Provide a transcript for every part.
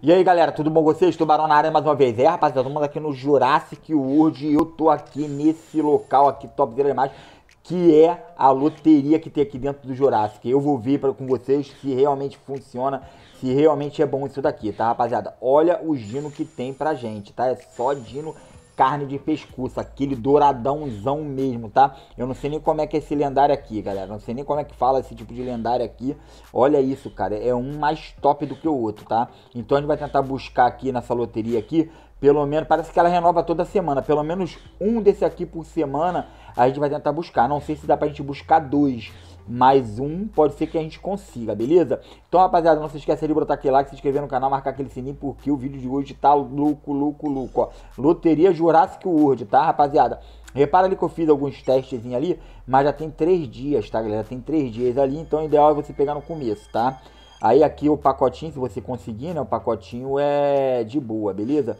E aí galera, tudo bom com vocês? Tubarão na área mais uma vez. É rapaziada, estamos aqui no Jurassic World e eu tô aqui nesse local aqui, top zero imagem que é a loteria que tem aqui dentro do Jurassic. Eu vou ver pra, com vocês se realmente funciona, se realmente é bom isso daqui, tá rapaziada? Olha o dino que tem pra gente, tá? É só dino carne de pescoço, aquele douradãozão mesmo, tá? Eu não sei nem como é que é esse lendário aqui, galera. Não sei nem como é que fala esse tipo de lendário aqui. Olha isso, cara. É um mais top do que o outro, tá? Então a gente vai tentar buscar aqui nessa loteria aqui pelo menos, parece que ela renova toda semana. Pelo menos um desse aqui por semana a gente vai tentar buscar. Não sei se dá pra gente buscar dois mais um, pode ser que a gente consiga, beleza? Então, rapaziada, não se esqueça de botar aquele like, se inscrever no canal, marcar aquele sininho, porque o vídeo de hoje tá louco, louco, louco, ó. Loteria Jurassic World, tá, rapaziada? Repara ali que eu fiz alguns testes ali, mas já tem três dias, tá, galera? Já tem três dias ali, então o ideal é você pegar no começo, tá? Aí aqui o pacotinho, se você conseguir, né? O pacotinho é de boa, beleza?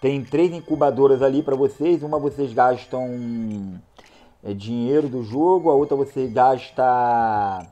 Tem três incubadoras ali para vocês. Uma vocês gastam é, dinheiro do jogo, a outra você gasta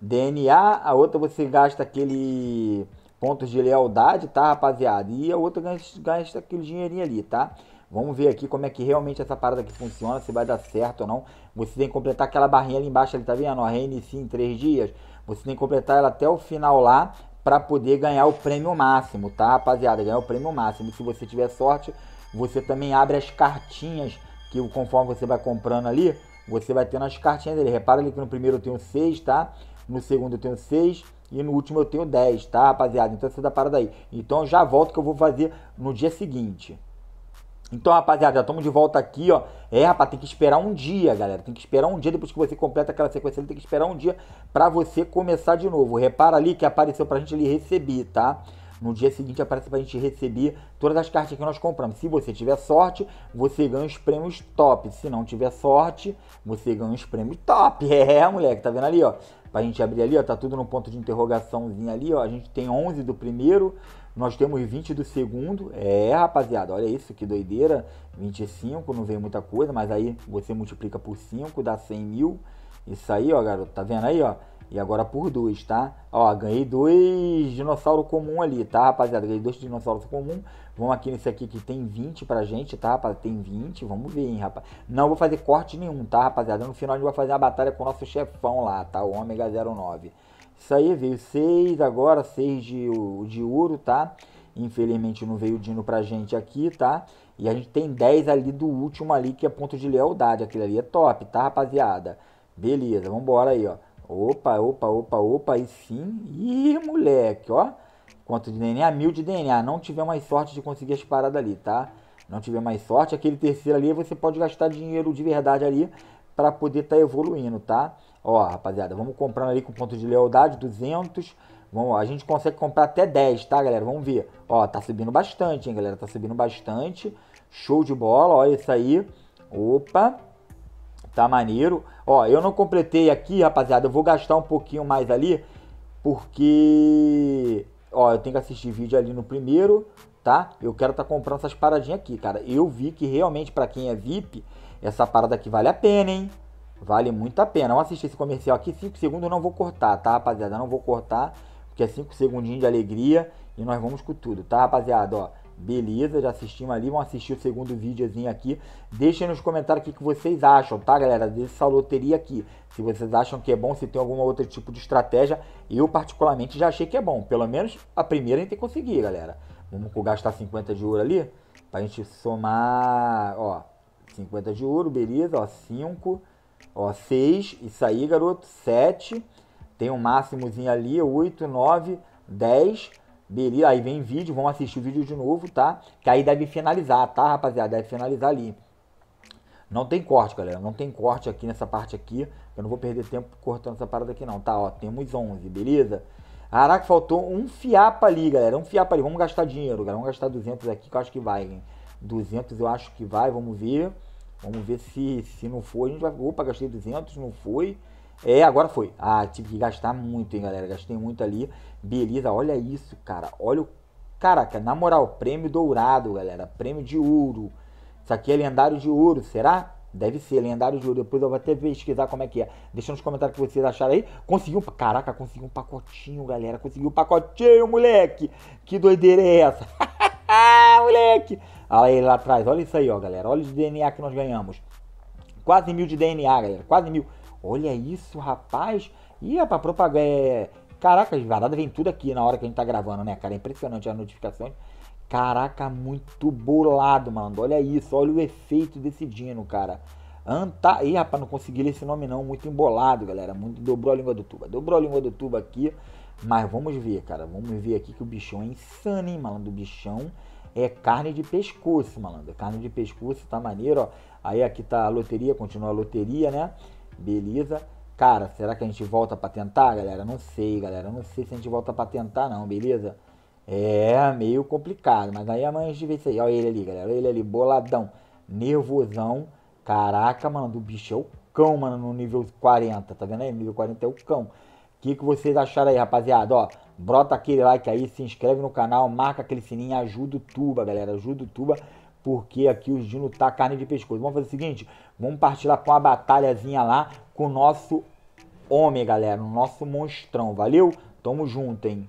DNA, a outra você gasta aquele pontos de lealdade, tá, rapaziada? E a outra gasta, aquele dinheirinho ali, tá? Vamos ver aqui como é que realmente essa parada aqui funciona, se vai dar certo ou não. Você tem que completar aquela barrinha ali embaixo, ali, tá vendo? a reinicia em três dias. Você tem que completar ela até o final lá para poder ganhar o prêmio máximo, tá, rapaziada? Ganhar o prêmio máximo. Se você tiver sorte, você também abre as cartinhas que conforme você vai comprando ali, você vai tendo as cartinhas dele. Repara ali que no primeiro eu tenho 6, tá? No segundo eu tenho 6 e no último eu tenho 10, tá, rapaziada? Então você é dá parada aí. Então já volto que eu vou fazer no dia seguinte. Então, rapaziada, já estamos de volta aqui, ó. É, rapaz, tem que esperar um dia, galera. Tem que esperar um dia depois que você completa aquela sequência, tem que esperar um dia para você começar de novo. Repara ali que apareceu pra gente ali receber, tá? No dia seguinte aparece para a gente receber todas as cartas que nós compramos. Se você tiver sorte, você ganha os prêmios top. Se não tiver sorte, você ganha os prêmios top. É, moleque, tá vendo ali, ó? Para a gente abrir ali, ó, tá tudo no ponto de interrogaçãozinho ali, ó. A gente tem 11 do primeiro, nós temos 20 do segundo. É, rapaziada, olha isso, que doideira. 25, não veio muita coisa, mas aí você multiplica por 5, dá 100 mil. Isso aí, ó, garoto, tá vendo aí, ó? E agora por dois, tá? Ó, ganhei dois dinossauro comum ali, tá, rapaziada? Ganhei dois dinossauros comum. Vamos aqui nesse aqui que tem 20 pra gente, tá, rapaziada? Tem 20, vamos ver, hein, rapaz. Não vou fazer corte nenhum, tá, rapaziada? No final a gente vai fazer a batalha com o nosso chefão lá, tá? O Ômega 09. Isso aí, veio 6 agora, 6 de, de ouro, tá? Infelizmente não veio o Dino pra gente aqui, tá? E a gente tem 10 ali do último ali, que é ponto de lealdade. Aquele ali é top, tá, rapaziada? Beleza, vambora aí, ó. Opa, opa, opa, opa, aí sim. Ih, moleque, ó. Quanto de DNA? Mil de DNA. Não tiver mais sorte de conseguir as paradas ali, tá? Não tiver mais sorte, aquele terceiro ali você pode gastar dinheiro de verdade ali para poder estar tá evoluindo, tá? Ó, rapaziada, vamos comprando ali com ponto de lealdade, 200. Vamos, a gente consegue comprar até 10, tá, galera? Vamos ver. Ó, tá subindo bastante, hein, galera? Tá subindo bastante. Show de bola, olha isso aí. Opa. Tá maneiro? Ó, eu não completei aqui, rapaziada. Eu vou gastar um pouquinho mais ali. Porque... Ó, eu tenho que assistir vídeo ali no primeiro, tá? Eu quero tá comprando essas paradinhas aqui, cara. Eu vi que realmente para quem é VIP, essa parada aqui vale a pena, hein? Vale muito a pena. Vamos assistir esse comercial aqui. 5 segundos eu não vou cortar, tá, rapaziada? Eu não vou cortar, porque é 5 segundinhos de alegria. E nós vamos com tudo, tá, rapaziada? Ó, Beleza, já assistimos ali, vamos assistir o segundo videozinho aqui. Deixem nos comentários o que, vocês acham, tá, galera? Dessa loteria aqui. Se vocês acham que é bom, se tem algum outro tipo de estratégia. Eu, particularmente, já achei que é bom. Pelo menos a primeira a gente tem que conseguir, galera. Vamos gastar 50 de ouro ali, pra gente somar, ó, 50 de ouro, beleza, ó, 5, ó, 6, isso aí, garoto, 7, tem um máximozinho ali, 8, 9, 10, Beleza, aí vem vídeo, vamos assistir o vídeo de novo, tá? Que aí deve finalizar, tá, rapaziada? Deve finalizar ali. Não tem corte, galera. Não tem corte aqui nessa parte aqui. Eu não vou perder tempo cortando essa parada aqui não, tá? Ó, temos 11, beleza? Caraca, faltou um fiapa ali, galera. Um fiapa ali. Vamos gastar dinheiro, galera. Vamos gastar 200 aqui, que eu acho que vai, hein? 200 eu acho que vai, vamos ver. Vamos ver se, se não foi. A gente vai... Opa, gastei 200, não foi. É, agora foi. Ah, tive que gastar muito, hein, galera. Gastei muito ali. Beleza, olha isso, cara. Olha o. Caraca, na moral, prêmio dourado, galera. Prêmio de ouro. Isso aqui é lendário de ouro, será? Deve ser lendário de ouro. Depois eu vou até pesquisar como é que é. Deixa nos comentários o que vocês acharam aí. Conseguiu. Caraca, conseguiu um pacotinho, galera. Conseguiu um pacotinho, moleque. Que doideira é essa? Ah, moleque. Olha ele lá atrás. Olha isso aí, ó, galera. Olha o DNA que nós ganhamos. Quase mil de DNA, galera. Quase mil. Olha isso, rapaz. Ih, rapaz, propaganda. É... Caraca, as baradas vem tudo aqui na hora que a gente tá gravando, né, cara? É impressionante as notificações. Caraca, muito bolado, mano. Olha isso, olha o efeito desse Dino, cara. Anta... Ih, rapaz, não consegui ler esse nome não. Muito embolado, galera. Muito... Dobrou a língua do tuba. Dobrou a língua do tuba aqui. Mas vamos ver, cara. Vamos ver aqui que o bichão é insano, hein, malandro. O bichão é carne de pescoço, malandro. Carne de pescoço, tá maneiro, ó. Aí aqui tá a loteria, continua a loteria, né? Beleza? Cara, será que a gente volta para tentar, galera? Não sei, galera. Não sei se a gente volta para tentar, não, beleza? É meio complicado, mas aí amanhã a gente vê isso aí. Olha ele ali, galera. Olha ele ali, boladão, nervosão. Caraca, mano, do bicho é o cão, mano, no nível 40. Tá vendo aí? nível 40 é o cão. O que, que vocês acharam aí, rapaziada? Ó, brota aquele like aí, se inscreve no canal, marca aquele sininho, ajuda o Tuba, galera. Ajuda o Tuba porque aqui o Gino tá carne de pescoço. Vamos fazer o seguinte, vamos partir lá com uma batalhazinha lá com o nosso homem, galera, o nosso monstrão, valeu? Tamo junto, hein?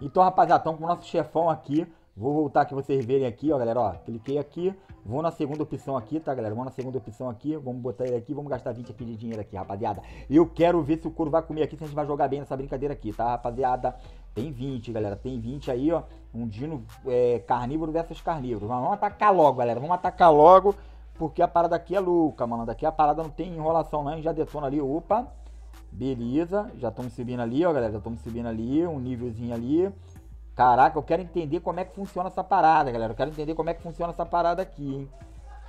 Então, rapaziada, estamos com o nosso chefão aqui. Vou voltar aqui pra vocês verem aqui, ó, galera, ó. Cliquei aqui, vou na segunda opção aqui, tá, galera? Vamos na segunda opção aqui, vamos botar ele aqui, vamos gastar 20 aqui de dinheiro aqui, rapaziada. Eu quero ver se o couro vai comer aqui, se a gente vai jogar bem nessa brincadeira aqui, tá, rapaziada? Tem 20, galera. Tem 20 aí, ó. Um dino é, carnívoro versus carnívoro. Vamos atacar logo, galera. Vamos atacar logo. Porque a parada aqui é louca, mano. Daqui a parada não tem enrolação, não. Já detona ali. Opa. Beleza. Já estamos subindo ali, ó, galera. Já estamos subindo ali. Um nívelzinho ali. Caraca, eu quero entender como é que funciona essa parada, galera. Eu quero entender como é que funciona essa parada aqui, hein.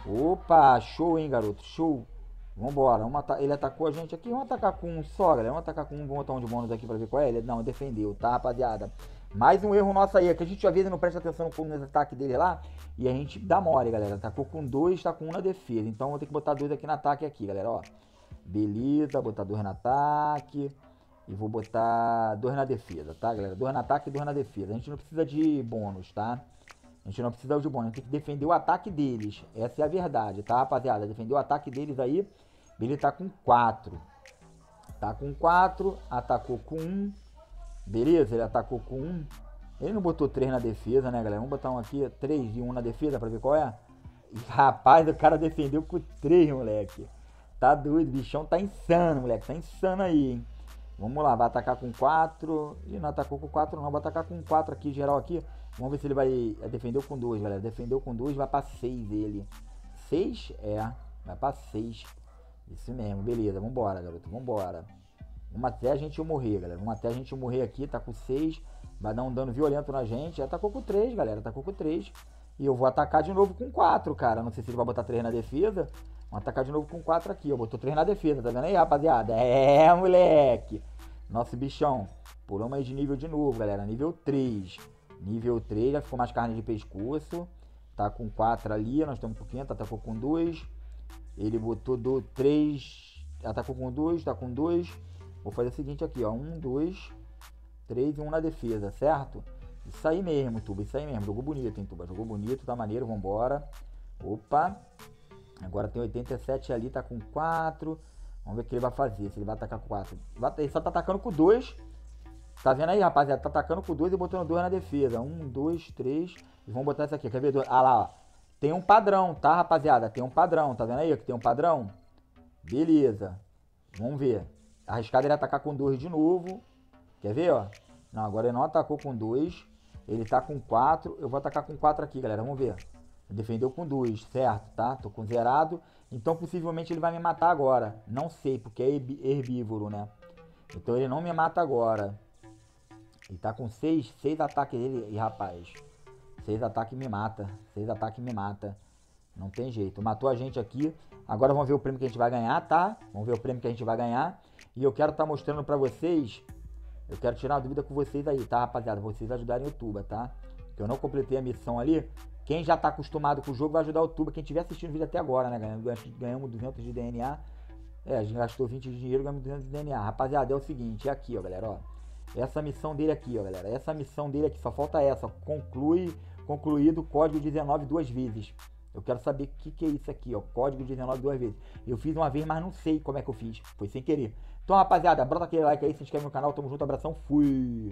Opa, show, hein, garoto. Show. Vambora, vamos atar. ele atacou a gente aqui, vamos atacar com um só, galera. Vamos atacar com um um de bônus aqui pra ver qual é. Ele não, defendeu, tá, rapaziada? Mais um erro nosso aí, é que a gente às vezes não presta atenção no ataque dele lá e a gente dá mole, galera. Atacou com dois, tá com um na defesa. Então vou ter que botar dois aqui no ataque aqui, galera, ó. Beleza, botar dois no ataque e vou botar dois na defesa, tá, galera? Dois no ataque e dois na defesa. A gente não precisa de bônus, tá? A gente não precisa de bônus, a gente tem que defender o ataque deles. Essa é a verdade, tá, rapaziada? Defender o ataque deles aí Billy tá com 4. Tá com 4, atacou com 1. Um. Beleza, ele atacou com 1. Um. Ele não botou 3 na defesa, né, galera? Vamos botar um aqui, 3 e 1 um na defesa pra ver qual é. Rapaz, o cara defendeu com 3, moleque. Tá doido, o bichão tá insano, moleque. Tá insano aí, hein? Vamos lá, vai atacar com 4. Ih, não atacou com 4, não. Vai atacar com 4 aqui, geral aqui. Vamos ver se ele vai. É, defendeu com 2, galera. Defendeu com 2, vai pra 6 ele. 6? É, vai pra 6. Isso mesmo, beleza, vambora, garoto, vambora. Vamos até a gente morrer, galera. Vamos até a gente morrer aqui, tá com 6. Vai dar um dano violento na gente. Já tacou tá com 3, galera. Atacou tá com 3. E eu vou atacar de novo com 4, cara. Não sei se ele vai botar 3 na defesa. Vamos atacar de novo com 4 aqui, Eu Botou 3 na defesa, tá vendo aí, rapaziada? É, moleque. Nosso bichão. Pulamos aí de nível de novo, galera. Nível 3. Nível 3, já ficou mais carne de pescoço. Tá com 4 ali, nós estamos tá, com 5, atacou com 2. Ele botou do 3, atacou com 2, tá com 2. Tá Vou fazer o seguinte aqui, ó, 1, 2, 3 e 1 na defesa, certo? Isso aí mesmo, Tuba, isso aí mesmo. Jogou bonito, hein, Tuba? Jogou bonito, tá maneiro, vambora. Opa! Agora tem 87 ali, tá com 4. Vamos ver o que ele vai fazer, se ele vai atacar com 4. Ele só tá atacando com 2. Tá vendo aí, rapaziada? Tá atacando com 2 e botando 2 na defesa. 1, 2, 3. E vamos botar isso aqui, quer ver? Ah lá, ó. Tem um padrão, tá, rapaziada? Tem um padrão, tá vendo aí que tem um padrão? Beleza. Vamos ver. Arriscado ele atacar com dois de novo. Quer ver, ó? Não, agora ele não atacou com dois. Ele tá com quatro. Eu vou atacar com quatro aqui, galera. Vamos ver. Defendeu com dois, certo, tá? Tô com zerado. Então, possivelmente, ele vai me matar agora. Não sei, porque é herbívoro, né? Então, ele não me mata agora. Ele tá com seis, seis ataques dele, e rapaz. Seis ataques me mata. Seis ataques me mata. Não tem jeito. Matou a gente aqui. Agora vamos ver o prêmio que a gente vai ganhar, tá? Vamos ver o prêmio que a gente vai ganhar. E eu quero estar tá mostrando pra vocês. Eu quero tirar uma dúvida com vocês aí, tá, rapaziada? Vocês ajudarem o Tuba, tá? Que eu não completei a missão ali. Quem já tá acostumado com o jogo vai ajudar o Tuba. Quem estiver assistindo o vídeo até agora, né, galera? Ganhamos 200 de DNA. É, a gente gastou 20 de dinheiro, ganhamos 200 de DNA. Rapaziada, é o seguinte. É aqui, ó, galera, ó. Essa missão dele aqui, ó, galera. Essa missão dele aqui. Só falta essa. Conclui concluído o código 19 duas vezes. Eu quero saber o que, que é isso aqui, ó. Código 19 duas vezes. Eu fiz uma vez, mas não sei como é que eu fiz. Foi sem querer. Então, rapaziada, bota aquele like aí, se inscreve no canal. Tamo junto, abração, fui!